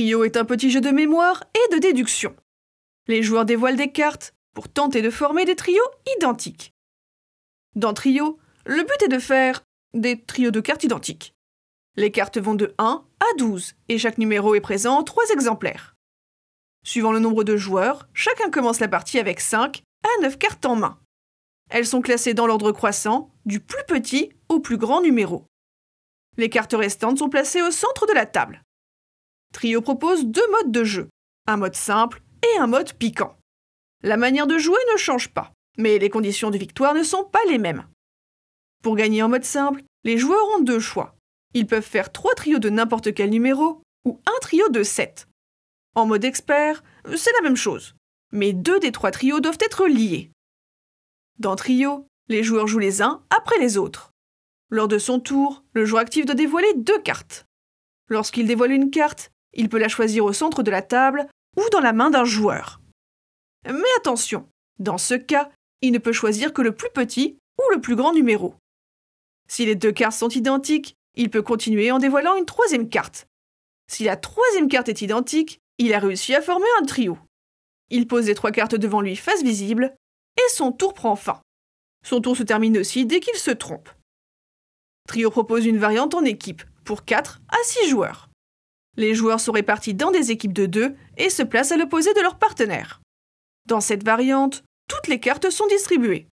Trio est un petit jeu de mémoire et de déduction. Les joueurs dévoilent des cartes pour tenter de former des trios identiques. Dans Trio, le but est de faire des trios de cartes identiques. Les cartes vont de 1 à 12 et chaque numéro est présent en 3 exemplaires. Suivant le nombre de joueurs, chacun commence la partie avec 5 à 9 cartes en main. Elles sont classées dans l'ordre croissant, du plus petit au plus grand numéro. Les cartes restantes sont placées au centre de la table. Trio propose deux modes de jeu, un mode simple et un mode piquant. La manière de jouer ne change pas, mais les conditions de victoire ne sont pas les mêmes. Pour gagner en mode simple, les joueurs ont deux choix. Ils peuvent faire trois trios de n'importe quel numéro ou un trio de 7. En mode expert, c'est la même chose, mais deux des trois trios doivent être liés. Dans trio, les joueurs jouent les uns après les autres. Lors de son tour, le joueur actif doit dévoiler deux cartes. Lorsqu'il dévoile une carte, il peut la choisir au centre de la table ou dans la main d'un joueur. Mais attention, dans ce cas, il ne peut choisir que le plus petit ou le plus grand numéro. Si les deux cartes sont identiques, il peut continuer en dévoilant une troisième carte. Si la troisième carte est identique, il a réussi à former un trio. Il pose les trois cartes devant lui face visible, et son tour prend fin. Son tour se termine aussi dès qu'il se trompe. Trio propose une variante en équipe, pour 4 à 6 joueurs. Les joueurs sont répartis dans des équipes de deux et se placent à l'opposé de leur partenaire. Dans cette variante, toutes les cartes sont distribuées.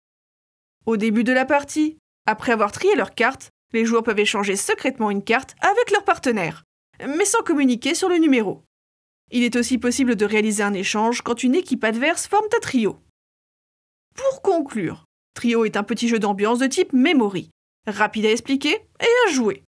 Au début de la partie, après avoir trié leurs cartes, les joueurs peuvent échanger secrètement une carte avec leur partenaire, mais sans communiquer sur le numéro. Il est aussi possible de réaliser un échange quand une équipe adverse forme un trio. Pour conclure, Trio est un petit jeu d'ambiance de type memory, rapide à expliquer et à jouer.